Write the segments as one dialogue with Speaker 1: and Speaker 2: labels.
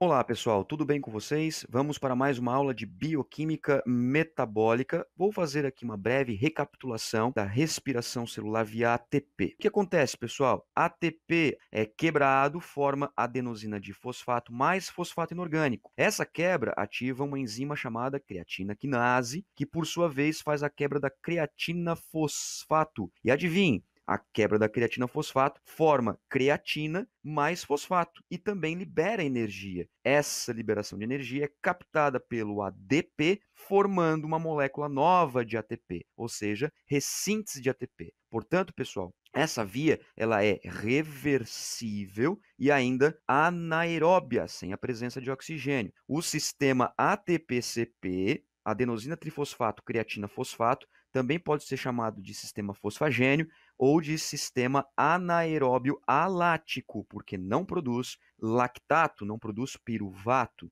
Speaker 1: Olá, pessoal, tudo bem com vocês? Vamos para mais uma aula de bioquímica metabólica. Vou fazer aqui uma breve recapitulação da respiração celular via ATP. O que acontece, pessoal? ATP é quebrado, forma adenosina de fosfato mais fosfato inorgânico. Essa quebra ativa uma enzima chamada creatina quinase, que por sua vez faz a quebra da creatina fosfato. E adivinhe, a quebra da creatina fosfato forma creatina mais fosfato e também libera energia. Essa liberação de energia é captada pelo ADP, formando uma molécula nova de ATP, ou seja, ressíntese de ATP. Portanto, pessoal, essa via ela é reversível e ainda anaeróbia, sem a presença de oxigênio. O sistema ATP-CP adenosina trifosfato, creatina fosfato, também pode ser chamado de sistema fosfagênio ou de sistema anaeróbio alático, porque não produz lactato, não produz piruvato.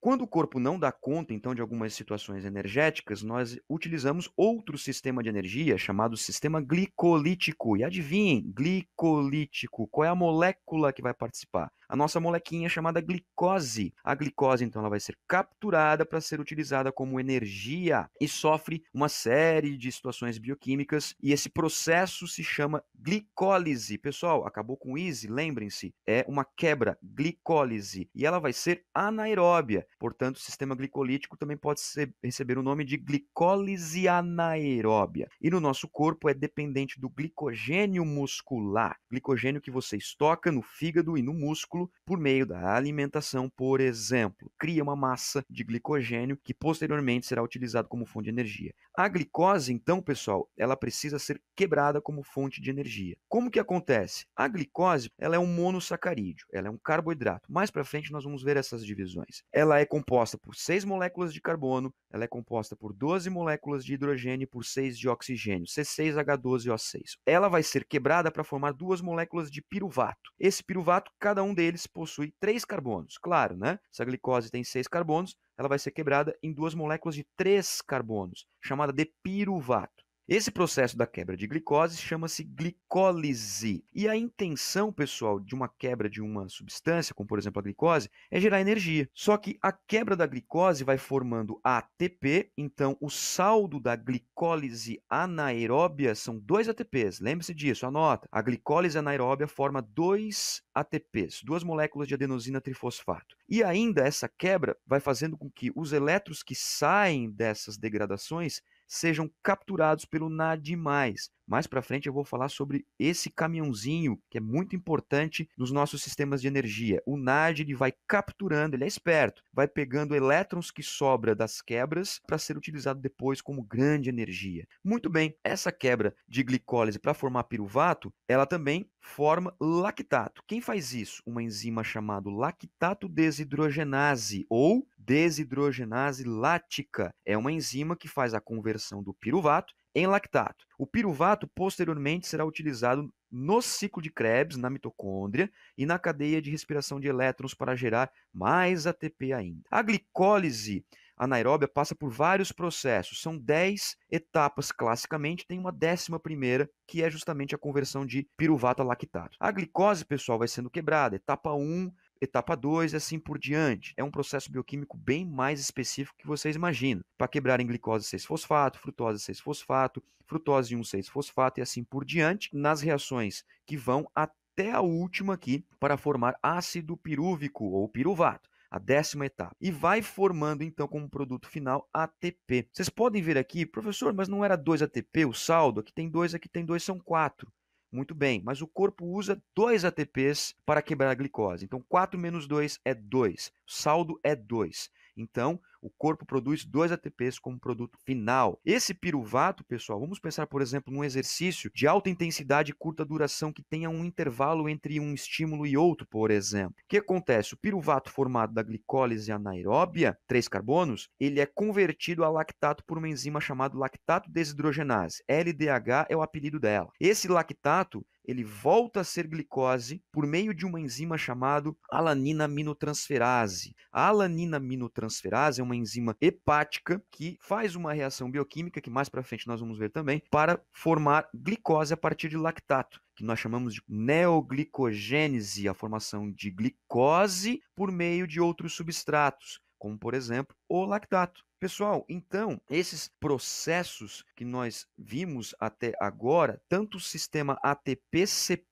Speaker 1: Quando o corpo não dá conta, então, de algumas situações energéticas, nós utilizamos outro sistema de energia chamado sistema glicolítico. E adivinhem, glicolítico, qual é a molécula que vai participar? A nossa molequinha é chamada glicose. A glicose, então, ela vai ser capturada para ser utilizada como energia e sofre uma série de situações bioquímicas, e esse processo se chama glicólise. Pessoal, acabou com easy, lembrem-se, é uma quebra, glicólise, e ela vai ser anaeróbia. Portanto, o sistema glicolítico também pode ser, receber o nome de glicólise anaeróbia. E no nosso corpo é dependente do glicogênio muscular, glicogênio que você estoca no fígado e no músculo por meio da alimentação, por exemplo. Cria uma massa de glicogênio que posteriormente será utilizado como fonte de energia. A glicose, então, pessoal, ela precisa ser quebrada como fonte de energia energia. Como que acontece? A glicose, ela é um monossacarídeo, ela é um carboidrato. Mais para frente nós vamos ver essas divisões. Ela é composta por 6 moléculas de carbono, ela é composta por 12 moléculas de hidrogênio e por 6 de oxigênio, C6H12O6. Ela vai ser quebrada para formar duas moléculas de piruvato. Esse piruvato, cada um deles possui três carbonos. Claro, né? Se a glicose tem seis carbonos, ela vai ser quebrada em duas moléculas de três carbonos, chamada de piruvato. Esse processo da quebra de glicose chama-se glicólise. E a intenção, pessoal, de uma quebra de uma substância, como por exemplo a glicose, é gerar energia. Só que a quebra da glicose vai formando ATP, então o saldo da glicólise anaeróbia são dois ATPs. Lembre-se disso, anota. A glicólise anaeróbia forma dois ATPs, duas moléculas de adenosina trifosfato. E ainda essa quebra vai fazendo com que os elétrons que saem dessas degradações sejam capturados pelo Nadimais. Mais para frente eu vou falar sobre esse caminhãozinho que é muito importante nos nossos sistemas de energia. O NAD ele vai capturando, ele é esperto, vai pegando elétrons que sobra das quebras para ser utilizado depois como grande energia. Muito bem, essa quebra de glicólise para formar piruvato, ela também forma lactato. Quem faz isso? Uma enzima chamada lactato desidrogenase ou desidrogenase lática. É uma enzima que faz a conversão do piruvato em lactato. O piruvato posteriormente será utilizado no ciclo de Krebs, na mitocôndria e na cadeia de respiração de elétrons para gerar mais ATP ainda. A glicólise anaeróbia passa por vários processos, são 10 etapas classicamente, tem uma décima primeira, que é justamente a conversão de piruvato a lactato. A glicose, pessoal, vai sendo quebrada, etapa 1, um, etapa 2 e assim por diante. É um processo bioquímico bem mais específico que vocês imaginam. Para quebrar em glicose 6-fosfato, frutose 6-fosfato, frutose 6 fosfato e assim por diante, nas reações que vão até a última aqui para formar ácido pirúvico ou piruvato a décima etapa, e vai formando então como produto final ATP. Vocês podem ver aqui, professor, mas não era 2 ATP o saldo? Aqui tem 2, aqui tem 2, são 4. Muito bem, mas o corpo usa dois ATPs para quebrar a glicose. Então 4 menos 2 é 2, o saldo é 2. Então o corpo produz dois ATPs como produto final. Esse piruvato, pessoal, vamos pensar, por exemplo, num exercício de alta intensidade e curta duração que tenha um intervalo entre um estímulo e outro, por exemplo. O que acontece? O piruvato formado da glicólise anaeróbia, três carbonos, ele é convertido a lactato por uma enzima chamada lactato desidrogenase. LDH é o apelido dela. Esse lactato ele volta a ser glicose por meio de uma enzima chamada alanina aminotransferase. A alanina aminotransferase é uma enzima hepática que faz uma reação bioquímica, que mais para frente nós vamos ver também, para formar glicose a partir de lactato que nós chamamos de neoglicogênese, a formação de glicose por meio de outros substratos, como por exemplo o lactato. Pessoal, então, esses processos que nós vimos até agora, tanto o sistema ATP-CP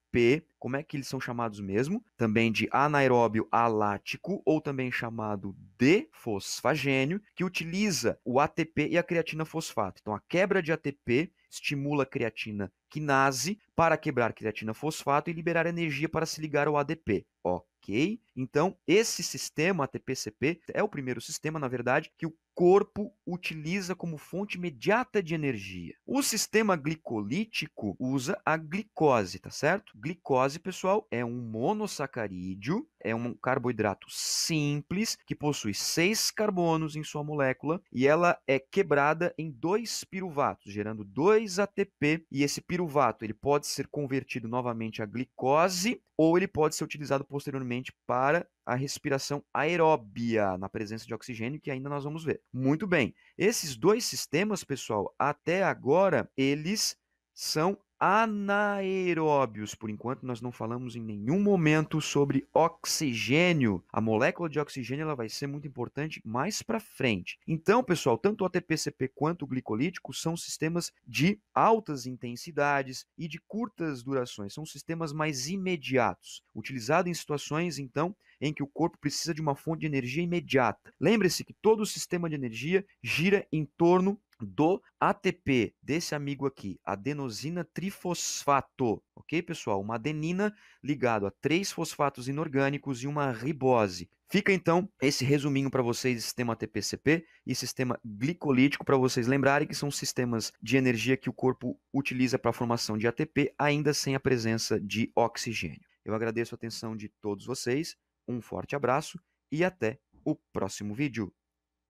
Speaker 1: como é que eles são chamados mesmo? Também de anaeróbio alático, ou também chamado de fosfagênio, que utiliza o ATP e a creatina fosfato. Então, a quebra de ATP estimula a creatina quinase para quebrar creatina fosfato e liberar energia para se ligar ao ADP. Ok? Então, esse sistema ATP-CP é o primeiro sistema, na verdade, que o corpo utiliza como fonte imediata de energia. O sistema glicolítico usa a glicose, tá certo? Glicose, pessoal, é um monossacarídeo, é um carboidrato simples que possui seis carbonos em sua molécula e ela é quebrada em dois piruvatos, gerando dois ATP. E esse piruvato ele pode ser convertido novamente a glicose ou ele pode ser utilizado posteriormente para para a respiração aeróbia na presença de oxigênio, que ainda nós vamos ver. Muito bem. Esses dois sistemas, pessoal, até agora, eles são anaeróbios. Por enquanto, nós não falamos em nenhum momento sobre oxigênio. A molécula de oxigênio ela vai ser muito importante mais para frente. Então, pessoal, tanto o ATP-CP quanto o glicolítico são sistemas de altas intensidades e de curtas durações. São sistemas mais imediatos, utilizados em situações então em que o corpo precisa de uma fonte de energia imediata. Lembre-se que todo o sistema de energia gira em torno do ATP desse amigo aqui, adenosina trifosfato, ok, pessoal? Uma adenina ligado a três fosfatos inorgânicos e uma ribose. Fica então esse resuminho para vocês sistema ATP-CP e sistema glicolítico para vocês lembrarem que são sistemas de energia que o corpo utiliza para a formação de ATP, ainda sem a presença de oxigênio. Eu agradeço a atenção de todos vocês, um forte abraço e até o próximo vídeo.